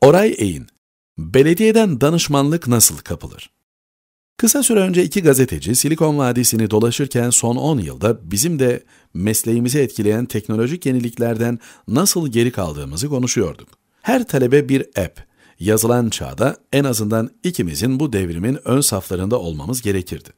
Oray Eğin, belediyeden danışmanlık nasıl kapılır? Kısa süre önce iki gazeteci Silikon Vadisi'ni dolaşırken son 10 yılda bizim de mesleğimizi etkileyen teknolojik yeniliklerden nasıl geri kaldığımızı konuşuyorduk. Her talebe bir app, yazılan çağda en azından ikimizin bu devrimin ön saflarında olmamız gerekirdi.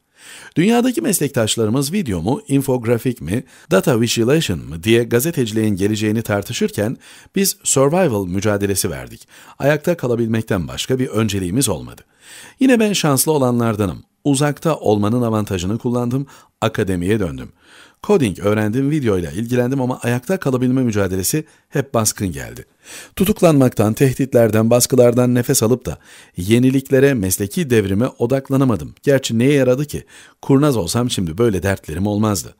Dünyadaki meslektaşlarımız video mu, infografik mi, data visualization mı diye gazeteciliğin geleceğini tartışırken biz survival mücadelesi verdik. Ayakta kalabilmekten başka bir önceliğimiz olmadı. Yine ben şanslı olanlardanım. Uzakta olmanın avantajını kullandım, akademiye döndüm. Coding öğrendim, videoyla ilgilendim ama ayakta kalabilme mücadelesi hep baskın geldi. Tutuklanmaktan, tehditlerden, baskılardan nefes alıp da yeniliklere, mesleki devrime odaklanamadım. Gerçi neye yaradı ki? Kurnaz olsam şimdi böyle dertlerim olmazdı.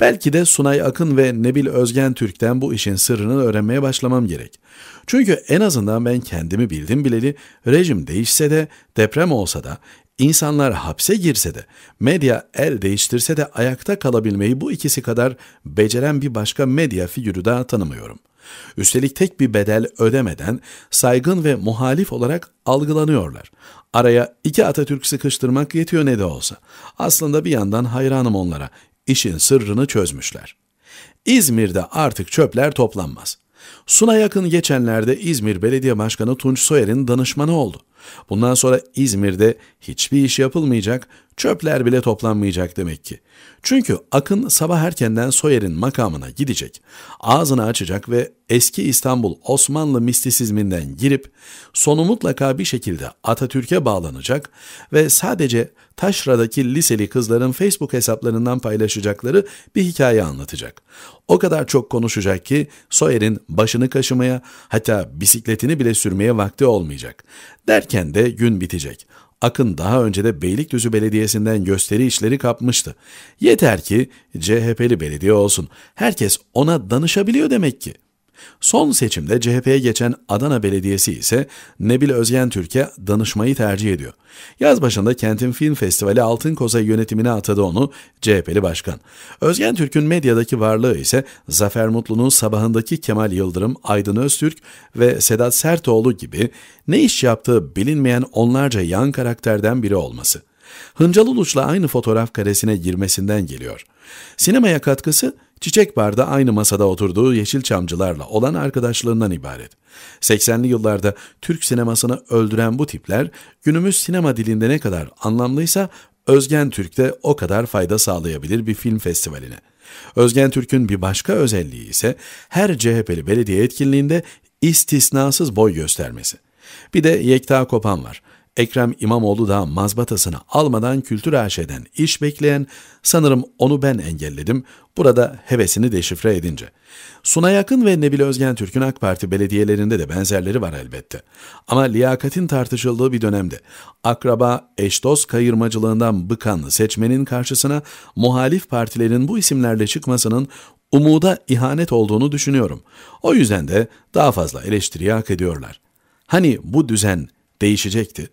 Belki de Sunay Akın ve Nebil Özgen Türk'ten bu işin sırrını öğrenmeye başlamam gerek. Çünkü en azından ben kendimi bildim bileli rejim değişse de deprem olsa da İnsanlar hapse girse de, medya el değiştirse de ayakta kalabilmeyi bu ikisi kadar beceren bir başka medya figürü daha tanımıyorum. Üstelik tek bir bedel ödemeden saygın ve muhalif olarak algılanıyorlar. Araya iki Atatürk sıkıştırmak yetiyor ne de olsa. Aslında bir yandan hayranım onlara. İşin sırrını çözmüşler. İzmir'de artık çöpler toplanmaz. Suna yakın geçenlerde İzmir Belediye Başkanı Tunç Soyer'in danışmanı oldu. Bundan sonra İzmir'de hiçbir iş yapılmayacak, çöpler bile toplanmayacak demek ki. Çünkü Akın sabah erkenden Soyer'in makamına gidecek, ağzını açacak ve eski İstanbul Osmanlı mistisizminden girip sonu mutlaka bir şekilde Atatürk'e bağlanacak ve sadece taşradaki liseli kızların Facebook hesaplarından paylaşacakları bir hikaye anlatacak. O kadar çok konuşacak ki Soyer'in başını kaşımaya hatta bisikletini bile sürmeye vakti olmayacak. Der ki derken de gün bitecek. Akın daha önce de Beylikdüzü Belediyesi'nden gösteri işleri kapmıştı. Yeter ki CHP'li belediye olsun. Herkes ona danışabiliyor demek ki. Son seçimde CHP'ye geçen Adana Belediyesi ise Nebil Özgen Türk'e danışmayı tercih ediyor. Yaz başında Kentin Film Festivali Altın Koza yönetimine atadı onu CHP'li başkan. Özgen Türk'ün medyadaki varlığı ise Zafer Mutlu'nun sabahındaki Kemal Yıldırım, Aydın Öztürk ve Sedat Sertoğlu gibi ne iş yaptığı bilinmeyen onlarca yan karakterden biri olması. Hıncal Uluç'la aynı fotoğraf karesine girmesinden geliyor. Sinemaya katkısı Çiçek Bar'da aynı masada oturduğu Yeşilçamcılarla olan arkadaşlığından ibaret. 80'li yıllarda Türk sinemasını öldüren bu tipler günümüz sinema dilinde ne kadar anlamlıysa Özgen Türk'te o kadar fayda sağlayabilir bir film festivaline. Özgen Türk'ün bir başka özelliği ise her CHP'li belediye etkinliğinde istisnasız boy göstermesi. Bir de Yekta Kopan var. Ekrem İmamoğlu da mazbatasını almadan kültür aşeden iş bekleyen, sanırım onu ben engelledim, burada hevesini deşifre edince. Suna Yakın ve Nebil Özgen Türk'ün AK Parti belediyelerinde de benzerleri var elbette. Ama liyakatin tartışıldığı bir dönemde akraba, eşdost kayırmacılığından bıkan seçmenin karşısına muhalif partilerin bu isimlerle çıkmasının umuda ihanet olduğunu düşünüyorum. O yüzden de daha fazla eleştiriye hak ediyorlar. Hani bu düzen değişecekti?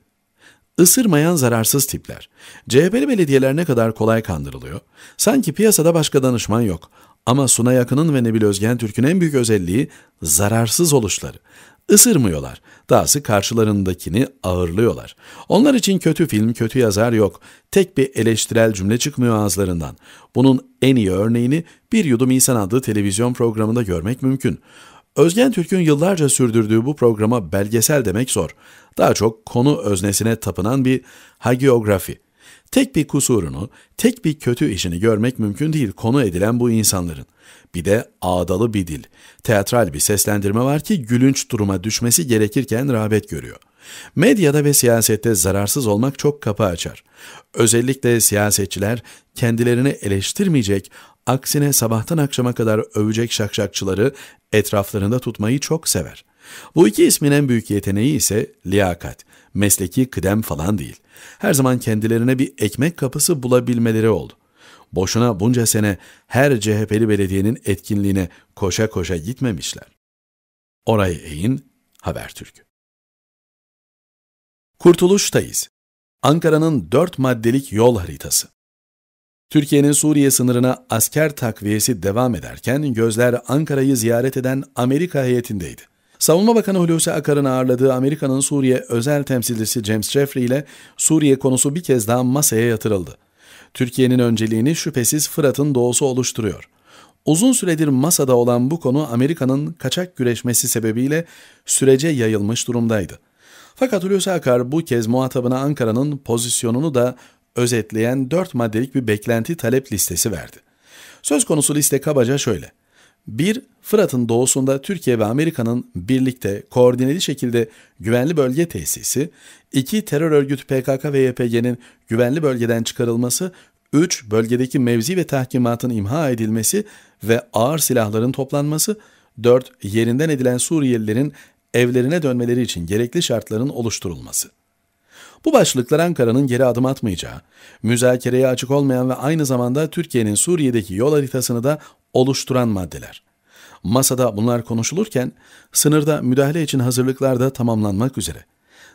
Isırmayan zararsız tipler. CHP'li belediyeler ne kadar kolay kandırılıyor? Sanki piyasada başka danışman yok. Ama Suna Yakın'ın ve Nebil Özgen Türk'ün en büyük özelliği zararsız oluşları. Isırmıyorlar. Dahası karşılarındakini ağırlıyorlar. Onlar için kötü film, kötü yazar yok. Tek bir eleştirel cümle çıkmıyor ağızlarından. Bunun en iyi örneğini Bir Yudum İnsan adlı televizyon programında görmek mümkün. Özgen Türk'ün yıllarca sürdürdüğü bu programa belgesel demek zor. Daha çok konu öznesine tapınan bir hagiografi. Tek bir kusurunu, tek bir kötü işini görmek mümkün değil konu edilen bu insanların. Bir de ağdalı bir dil, teatral bir seslendirme var ki gülünç duruma düşmesi gerekirken rağbet görüyor. Medyada ve siyasette zararsız olmak çok kapı açar. Özellikle siyasetçiler kendilerini eleştirmeyecek, Aksine sabahtan akşama kadar övecek şakşakçıları etraflarında tutmayı çok sever. Bu iki ismin en büyük yeteneği ise liyakat, mesleki kıdem falan değil. Her zaman kendilerine bir ekmek kapısı bulabilmeleri oldu. Boşuna bunca sene her CHP'li belediyenin etkinliğine koşa koşa gitmemişler. Orayı eğin, Habertürk. Kurtuluştayız. Ankara'nın dört maddelik yol haritası. Türkiye'nin Suriye sınırına asker takviyesi devam ederken gözler Ankara'yı ziyaret eden Amerika heyetindeydi. Savunma Bakanı Hulusi Akar'ın ağırladığı Amerika'nın Suriye özel temsilcisi James Jeffrey ile Suriye konusu bir kez daha masaya yatırıldı. Türkiye'nin önceliğini şüphesiz Fırat'ın doğusu oluşturuyor. Uzun süredir masada olan bu konu Amerika'nın kaçak güreşmesi sebebiyle sürece yayılmış durumdaydı. Fakat Hulusi Akar bu kez muhatabına Ankara'nın pozisyonunu da özetleyen 4 maddelik bir beklenti talep listesi verdi. Söz konusu liste kabaca şöyle. 1. Fırat'ın doğusunda Türkiye ve Amerika'nın birlikte koordineli şekilde güvenli bölge tesisi. 2. Terör örgütü PKK ve YPG'nin güvenli bölgeden çıkarılması. 3. Bölgedeki mevzi ve tahkimatın imha edilmesi ve ağır silahların toplanması. 4. Yerinden edilen Suriyelilerin evlerine dönmeleri için gerekli şartların oluşturulması. Bu başlıklar Ankara'nın geri adım atmayacağı, müzakereye açık olmayan ve aynı zamanda Türkiye'nin Suriye'deki yol haritasını da oluşturan maddeler. Masada bunlar konuşulurken sınırda müdahale için hazırlıklar da tamamlanmak üzere.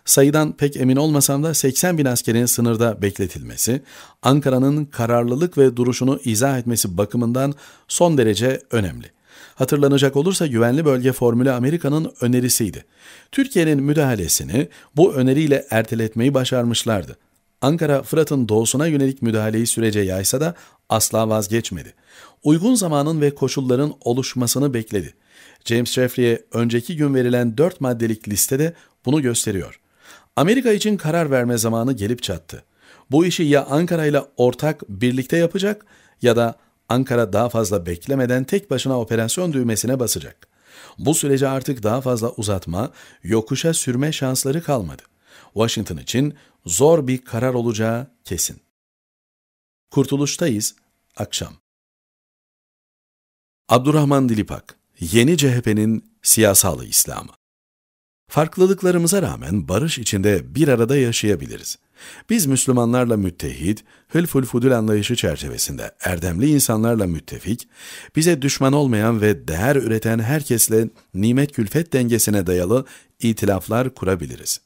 Sayıdan pek emin olmasam da 80 bin askerin sınırda bekletilmesi, Ankara'nın kararlılık ve duruşunu izah etmesi bakımından son derece önemli. Hatırlanacak olursa güvenli bölge formülü Amerika'nın önerisiydi. Türkiye'nin müdahalesini bu öneriyle erteletmeyi başarmışlardı. Ankara, Fırat'ın doğusuna yönelik müdahaleyi sürece yaysa da asla vazgeçmedi. Uygun zamanın ve koşulların oluşmasını bekledi. James Jeffrey'e önceki gün verilen dört maddelik listede bunu gösteriyor. Amerika için karar verme zamanı gelip çattı. Bu işi ya Ankara ile ortak birlikte yapacak ya da Ankara daha fazla beklemeden tek başına operasyon düğmesine basacak. Bu sürece artık daha fazla uzatma, yokuşa sürme şansları kalmadı. Washington için zor bir karar olacağı kesin. Kurtuluştayız, akşam. Abdurrahman Dilipak, Yeni CHP'nin siyasal İslamı. Farklılıklarımıza rağmen barış içinde bir arada yaşayabiliriz. Biz Müslümanlarla müttehid, hılful fudul anlayışı çerçevesinde erdemli insanlarla müttefik, bize düşman olmayan ve değer üreten herkesle nimet külfet dengesine dayalı itilaflar kurabiliriz.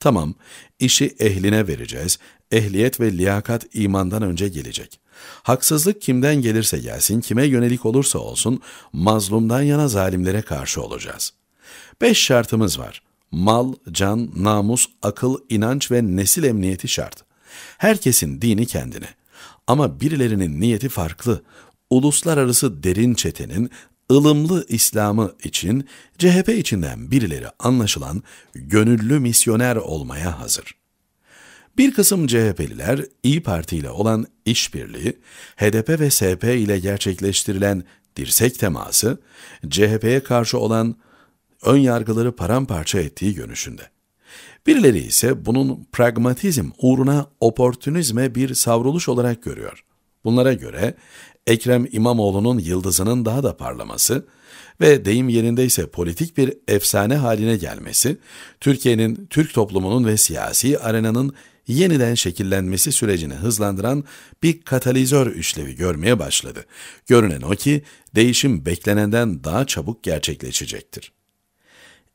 Tamam, işi ehline vereceğiz, ehliyet ve liyakat imandan önce gelecek. Haksızlık kimden gelirse gelsin, kime yönelik olursa olsun, mazlumdan yana zalimlere karşı olacağız. Beş şartımız var. Mal, can, namus, akıl, inanç ve nesil emniyeti şart. Herkesin dini kendine. Ama birilerinin niyeti farklı. Uluslararası derin çetenin ılımlı İslam'ı için CHP içinden birileri anlaşılan gönüllü misyoner olmaya hazır. Bir kısım CHP'liler İyi Parti ile olan işbirliği, HDP ve SP ile gerçekleştirilen dirsek teması, CHP'ye karşı olan ön yargıları paramparça ettiği görüşünde. Birileri ise bunun pragmatizm uğruna oportunizme bir savruluş olarak görüyor. Bunlara göre Ekrem İmamoğlu'nun yıldızının daha da parlaması ve deyim yerindeyse politik bir efsane haline gelmesi, Türkiye'nin, Türk toplumunun ve siyasi arenanın yeniden şekillenmesi sürecini hızlandıran bir katalizör işlevi görmeye başladı. Görünen o ki değişim beklenenden daha çabuk gerçekleşecektir.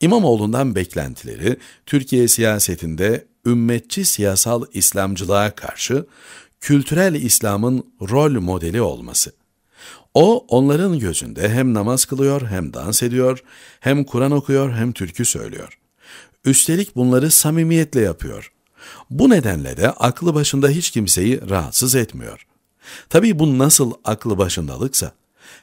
İmamoğlu'ndan beklentileri Türkiye siyasetinde ümmetçi siyasal İslamcılığa karşı kültürel İslam'ın rol modeli olması. O onların gözünde hem namaz kılıyor hem dans ediyor, hem Kur'an okuyor hem türkü söylüyor. Üstelik bunları samimiyetle yapıyor. Bu nedenle de aklı başında hiç kimseyi rahatsız etmiyor. Tabii bu nasıl aklı başındalıksa,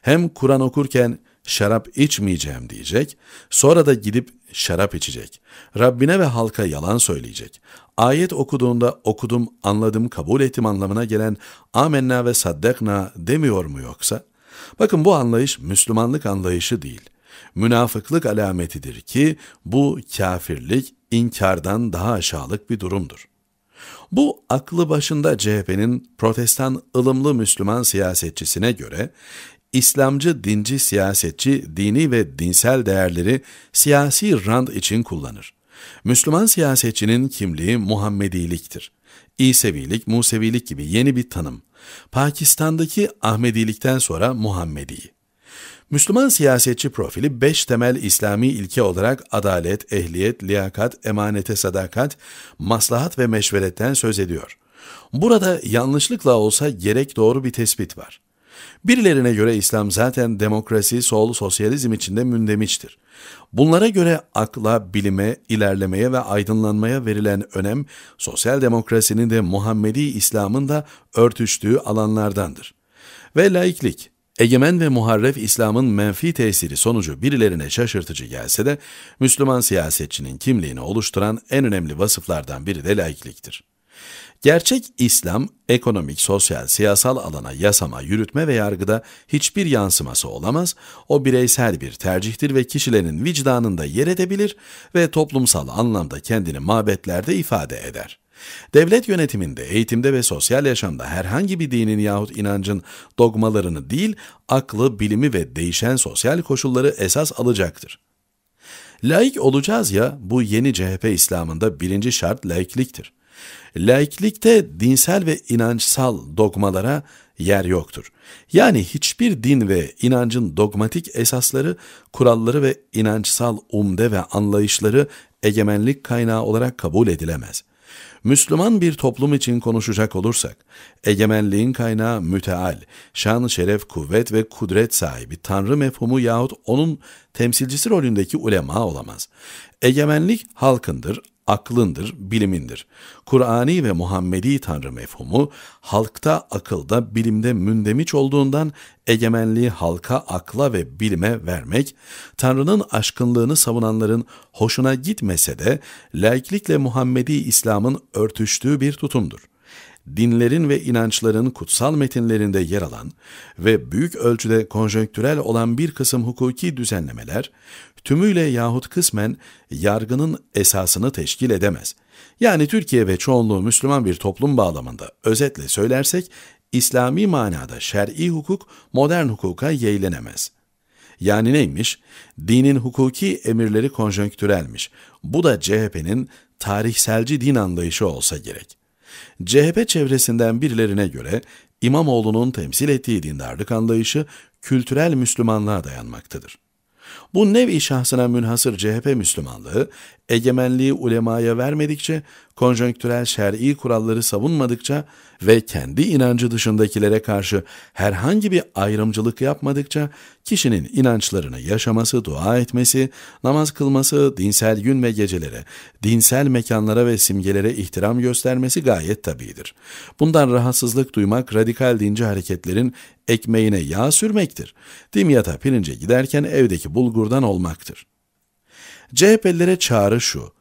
hem Kur'an okurken şarap içmeyeceğim diyecek, sonra da gidip şarap içecek. Rabbine ve halka yalan söyleyecek. Ayet okuduğunda okudum, anladım, kabul ettim anlamına gelen amenna ve saddekna demiyor mu yoksa? Bakın bu anlayış Müslümanlık anlayışı değil. Münafıklık alametidir ki bu kafirlik inkardan daha aşağılık bir durumdur. Bu aklı başında CHP'nin protestan ılımlı Müslüman siyasetçisine göre İslamcı dinci siyasetçi dini ve dinsel değerleri siyasi rant için kullanır. Müslüman siyasetçinin kimliği Muhammediliktir. İsevilik, Musevilik gibi yeni bir tanım. Pakistan'daki Ahmedilikten sonra Muhammedi. Müslüman siyasetçi profili beş temel İslami ilke olarak adalet, ehliyet, liyakat, emanete sadakat, maslahat ve meşveretten söz ediyor. Burada yanlışlıkla olsa gerek doğru bir tespit var. Birilerine göre İslam zaten demokrasi, sol, sosyalizm içinde mündemiştir. Bunlara göre akla, bilime, ilerlemeye ve aydınlanmaya verilen önem, sosyal demokrasinin de Muhammedi İslam'ın da örtüştüğü alanlardandır. Ve laiklik, egemen ve muharref İslam'ın menfi tesiri sonucu birilerine şaşırtıcı gelse de, Müslüman siyasetçinin kimliğini oluşturan en önemli vasıflardan biri de laikliktir. Gerçek İslam, ekonomik, sosyal, siyasal alana yasama, yürütme ve yargıda hiçbir yansıması olamaz, o bireysel bir tercihtir ve kişilerin vicdanında yer edebilir ve toplumsal anlamda kendini mabetlerde ifade eder. Devlet yönetiminde, eğitimde ve sosyal yaşamda herhangi bir dinin yahut inancın dogmalarını değil, aklı, bilimi ve değişen sosyal koşulları esas alacaktır. Laik olacağız ya, bu yeni CHP İslam'ında birinci şart laikliktir. Laiklikte dinsel ve inançsal dogmalara yer yoktur. Yani hiçbir din ve inancın dogmatik esasları, kuralları ve inançsal umde ve anlayışları egemenlik kaynağı olarak kabul edilemez. Müslüman bir toplum için konuşacak olursak, egemenliğin kaynağı müteal, şan, şeref, kuvvet ve kudret sahibi Tanrı mefhumu yahut onun temsilcisi rolündeki ulema olamaz. Egemenlik halkındır, aklındır, bilimindir. Kur'ani ve Muhammedi Tanrı mefhumu halkta akılda, bilimde mündemiş olduğundan egemenliği halka, akla ve bilime vermek, Tanrı'nın aşkınlığını savunanların hoşuna gitmese de laiklikle Muhammedi İslam'ın örtüştüğü bir tutumdur dinlerin ve inançların kutsal metinlerinde yer alan ve büyük ölçüde konjonktürel olan bir kısım hukuki düzenlemeler, tümüyle yahut kısmen yargının esasını teşkil edemez. Yani Türkiye ve çoğunluğu Müslüman bir toplum bağlamında özetle söylersek, İslami manada şer'i hukuk modern hukuka yeğlenemez. Yani neymiş? Dinin hukuki emirleri konjonktürelmiş. Bu da CHP'nin tarihselci din anlayışı olsa gerek. CHP çevresinden birilerine göre İmamoğlu'nun temsil ettiği dindarlık anlayışı kültürel Müslümanlığa dayanmaktadır. Bu nevi şahsına münhasır CHP Müslümanlığı, egemenliği ulemaya vermedikçe, konjonktürel şer'i kuralları savunmadıkça ve kendi inancı dışındakilere karşı herhangi bir ayrımcılık yapmadıkça, kişinin inançlarını yaşaması, dua etmesi, namaz kılması, dinsel gün ve gecelere, dinsel mekanlara ve simgelere ihtiram göstermesi gayet tabidir. Bundan rahatsızlık duymak radikal dinci hareketlerin ekmeğine yağ sürmektir. Dimyata pirince giderken evdeki bulgur Uygur'dan olmaktır. CHP'lilere çağrı şu,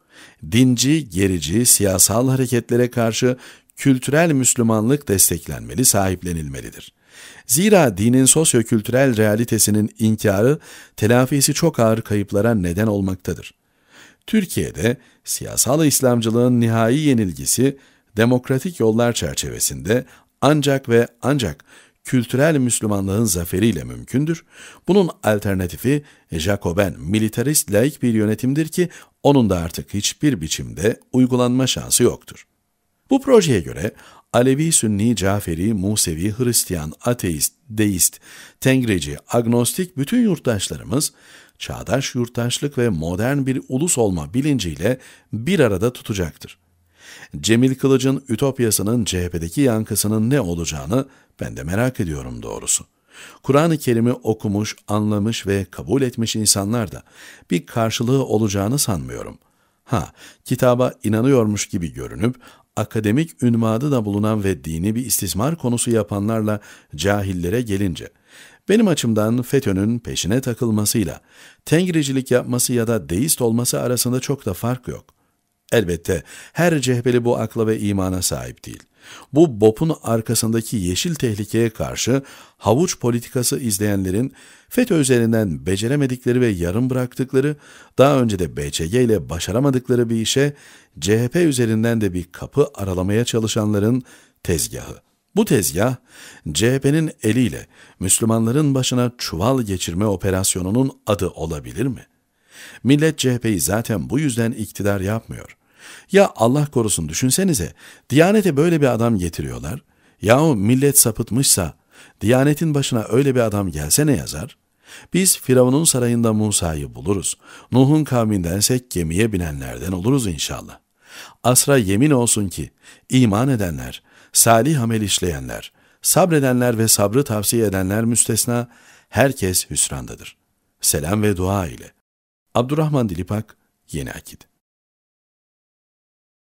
dinci, gerici, siyasal hareketlere karşı kültürel Müslümanlık desteklenmeli, sahiplenilmelidir. Zira dinin sosyo-kültürel realitesinin inkarı, telafisi çok ağır kayıplara neden olmaktadır. Türkiye'de siyasal İslamcılığın nihai yenilgisi, demokratik yollar çerçevesinde ancak ve ancak kültürel Müslümanlığın zaferiyle mümkündür. Bunun alternatifi Jacoben, militarist laik bir yönetimdir ki onun da artık hiçbir biçimde uygulanma şansı yoktur. Bu projeye göre Alevi, Sünni, Caferi, Musevi, Hristiyan, Ateist, Deist, Tengreci, Agnostik bütün yurttaşlarımız çağdaş yurttaşlık ve modern bir ulus olma bilinciyle bir arada tutacaktır. Cemil Kılıç'ın Ütopyası'nın CHP'deki yankısının ne olacağını ben de merak ediyorum doğrusu. Kur'an-ı Kerim'i okumuş, anlamış ve kabul etmiş insanlar da bir karşılığı olacağını sanmıyorum. Ha, kitaba inanıyormuş gibi görünüp akademik ünvadı da bulunan ve dini bir istismar konusu yapanlarla cahillere gelince, benim açımdan FETÖ'nün peşine takılmasıyla, tengricilik yapması ya da deist olması arasında çok da fark yok. Elbette her CHP'li bu akla ve imana sahip değil. Bu BOP'un arkasındaki yeşil tehlikeye karşı havuç politikası izleyenlerin FETÖ üzerinden beceremedikleri ve yarım bıraktıkları, daha önce de BCG ile başaramadıkları bir işe CHP üzerinden de bir kapı aralamaya çalışanların tezgahı. Bu tezgah CHP'nin eliyle Müslümanların başına çuval geçirme operasyonunun adı olabilir mi? Millet CHP'yi zaten bu yüzden iktidar yapmıyor. Ya Allah korusun düşünsenize, Diyanet'e böyle bir adam getiriyorlar. Yahu millet sapıtmışsa, Diyanet'in başına öyle bir adam gelse ne yazar? Biz Firavun'un sarayında Musa'yı buluruz. Nuh'un kavmindensek gemiye binenlerden oluruz inşallah. Asra yemin olsun ki, iman edenler, salih amel işleyenler, sabredenler ve sabrı tavsiye edenler müstesna, herkes hüsrandadır. Selam ve dua ile. Abdurrahman Dilipak, Yeni Akit